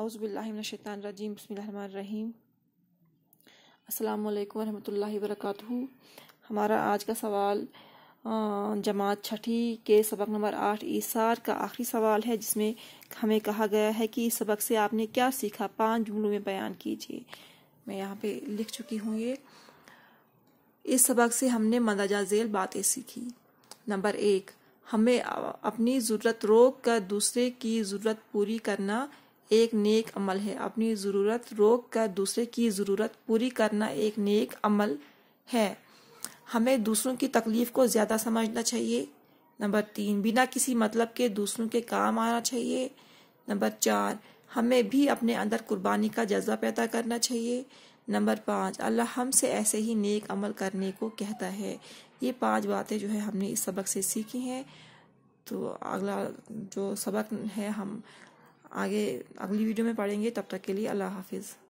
आउज़बिल्लिमिनशैतरजीम बसमीम अल्लाम वरहमल वरक हमारा आज का सवाल जमात छठी के सबक नंबर आठ ईसार का आखिरी सवाल है जिसमें हमें कहा गया है कि इस सबक से आपने क्या सीखा पांच जुमलों में बयान कीजिए मैं यहाँ पे लिख चुकी हूँ ये इस सबक से हमने मंदाजा झेल बातें सीखी नंबर एक हमें अपनी ज़रूरत रोक कर दूसरे की ज़रूरत पूरी करना एक नेक अमल है अपनी ज़रूरत रोक कर दूसरे की ज़रूरत पूरी करना एक नेक अमल है हमें दूसरों की तकलीफ़ को ज़्यादा समझना चाहिए नंबर तीन बिना किसी मतलब के दूसरों के काम आना चाहिए नंबर चार हमें भी अपने अंदर कुर्बानी का जज्बा पैदा करना चाहिए नंबर पाँच अल्लाह हमसे ऐसे ही नेक अमल करने को कहता है ये पांच बातें जो है हमने इस सबक से सीखी हैं तो अगला जो सबक है हम आगे अगली वीडियो में पढ़ेंगे तब तक के लिए अल्लाह हाफिज़